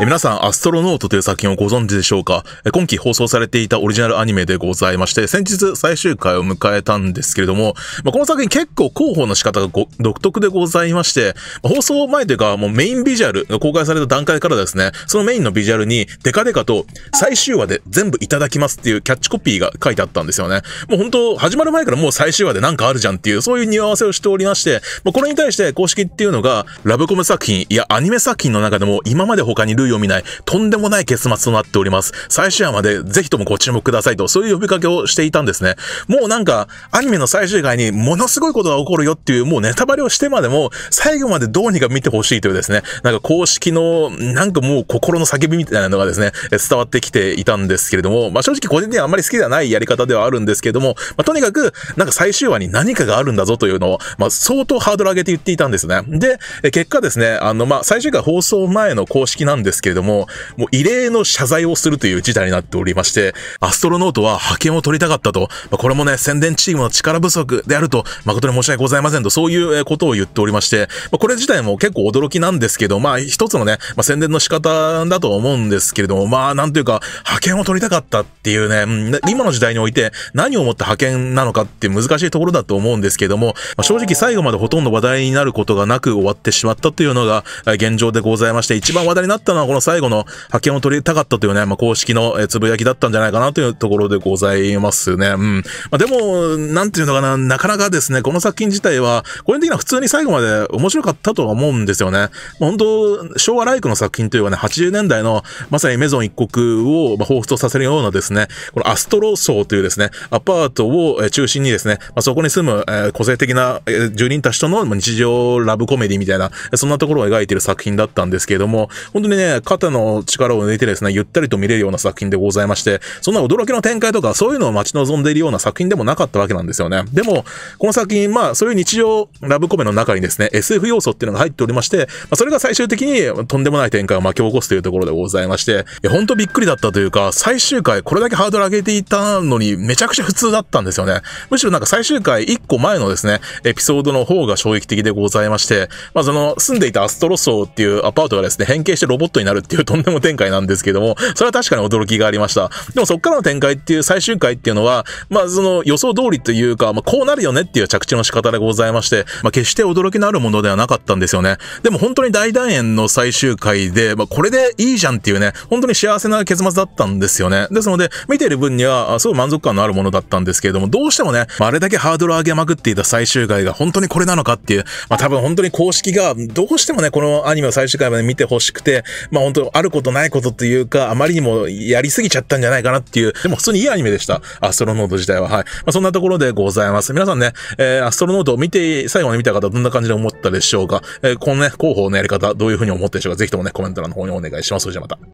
皆さん、アストロノートという作品をご存知でしょうか今期放送されていたオリジナルアニメでございまして、先日最終回を迎えたんですけれども、まあ、この作品結構広報の仕方が独特でございまして、放送前というか、もうメインビジュアルが公開された段階からですね、そのメインのビジュアルにデカデカと最終話で全部いただきますっていうキャッチコピーが書いてあったんですよね。もう本当、始まる前からもう最終話でなんかあるじゃんっていう、そういう匂わせをしておりまして、まあ、これに対して公式っていうのが、ラブコム作品、いやアニメ作品の中でも今まで他にル類を見ない、とんでもない結末となっております。最終話までぜひともご注目くださいと、そういう呼びかけをしていたんですね。もうなんか、アニメの最終回にものすごいことが起こるよっていう、もうネタバレをしてまでも、最後までどうにか見てほしいというですね、なんか公式の、なんかもう心の叫びみたいなのがですね、伝わってきていたんですけれども、まあ、正直個人的にはあんまり好きではないやり方ではあるんですけれども、まあ、とにかく、なんか最終話に何かがあるんだぞというのを、まあ、相当ハードル上げて言っていたんですね。で、結果ですね、あの、まあ、最終回放送前の公式なんですですけれども、もう異例の謝罪をするという事態になっておりまして、アストロノートは派遣を取りたかったと、まあ、これもね、宣伝チームの力不足であると、誠に申し訳ございませんと、そういうことを言っておりまして、まあ、これ自体も結構驚きなんですけど、まあ一つのね、まあ、宣伝の仕方だと思うんですけれども、まあなんというか、派遣を取りたかったっていうね、うん、今の時代において何をもって派遣なのかって難しいところだと思うんですけども、まあ、正直最後までほとんど話題になることがなく終わってしまったというのが現状でございまして、一番話題になったのあ、この最後の派遣を取りたかったというね、まあ、公式のつぶやきだったんじゃないかなというところでございますね。うん。まあ、でも、なんていうのかな、なかなかですね、この作品自体は、個人的には普通に最後まで面白かったとは思うんですよね。ま本当昭和ライクの作品というかね、80年代の、まさにメゾン一国を、まあ、彷彿とさせるようなですね、このアストロ層というですね、アパートを中心にですね、まあ、そこに住む、え個性的な、え住人たちとの日常ラブコメディみたいな、そんなところを描いている作品だったんですけれども、本当にね、肩の力を抜いてですね、ゆったりと見れるような作品でございまして、そんな驚きの展開とか、そういうのを待ち望んでいるような作品でもなかったわけなんですよね。でも、この作品、まあ、そういう日常ラブコメの中にですね、SF 要素っていうのが入っておりまして、まあ、それが最終的にとんでもない展開を巻き起こすというところでございまして、いや、ほんとびっくりだったというか、最終回、これだけハードル上げていたのに、めちゃくちゃ普通だったんですよね。むしろなんか最終回1個前のですね、エピソードの方が衝撃的でございまして、まあ、その、住んでいたアストロ層っていうアパートがですね、変形してロボットにになるっていうとんでも展開なんですけども、それは確かに驚きがありました。でもそっからの展開っていう最終回っていうのは、まあその予想通りというか、まあこうなるよねっていう着地の仕方でございまして、まあ決して驚きのあるものではなかったんですよね。でも本当に大団円の最終回で、まあこれでいいじゃんっていうね、本当に幸せな結末だったんですよね。ですので、見ている分には、すごい満足感のあるものだったんですけれども、どうしてもね、まあ、あれだけハードル上げまくっていた最終回が本当にこれなのかっていう、まあ多分本当に公式が、どうしてもね、このアニメを最終回まで見てほしくて、まあ本当あることないことというか、あまりにもやりすぎちゃったんじゃないかなっていう、でも普通にいいアニメでした。アストロノート自体は。はい。まあそんなところでございます。皆さんね、えー、アストロノートを見て、最後に見た方、どんな感じで思ったでしょうか。えー、このね、広報のやり方、どういうふうに思ったでしょうか。ぜひともね、コメント欄の方にお願いします。それじゃまた。